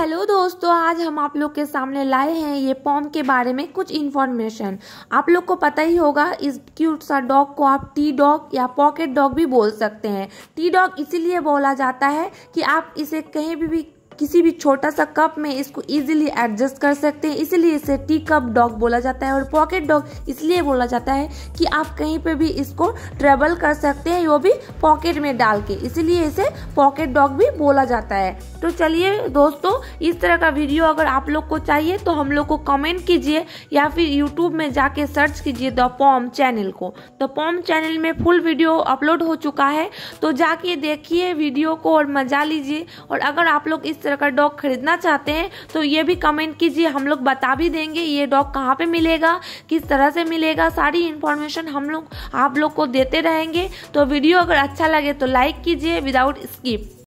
hello दोस्तों आज हम आप लोग के सामने लाए हैं ये पॉम के बारे में कुछ इन्फॉर्मेशन आप लोग को पता ही होगा इस क्यूट सा डॉग को आप टी डॉग या पॉकेट डॉग भी बोल सकते हैं टी डॉग इसीलिए बोला जाता है कि आप इसे कहीं भी, भी किसी भी छोटा सा कप में इसको इजीली एडजस्ट कर सकते हैं इसीलिए इसे टी कप डॉग बोला जाता है और पॉकेट डॉग इसलिए बोला जाता है कि आप कहीं पे भी इसको ट्रेवल कर सकते हैं वो भी पॉकेट में डाल के इसीलिए इसे पॉकेट डॉग भी बोला जाता है तो चलिए दोस्तों इस तरह का वीडियो अगर आप लोग को चाहिए तो हम लोग को कमेंट कीजिए या फिर यूट्यूब में जाके सर्च कीजिए द पॉम चैनल को द पॉम चैनल में फुल वीडियो अपलोड हो चुका है तो जाके देखिए वीडियो को और मजा लीजिए और अगर आप लोग इस तरह का डॉग खरीदना चाहते हैं तो ये भी कमेंट कीजिए हम लोग बता भी देंगे ये डॉग कहाँ पे मिलेगा किस तरह से मिलेगा सारी इन्फॉर्मेशन हम लोग आप लोग को देते रहेंगे तो वीडियो अगर अच्छा लगे तो लाइक कीजिए विदाउट स्किप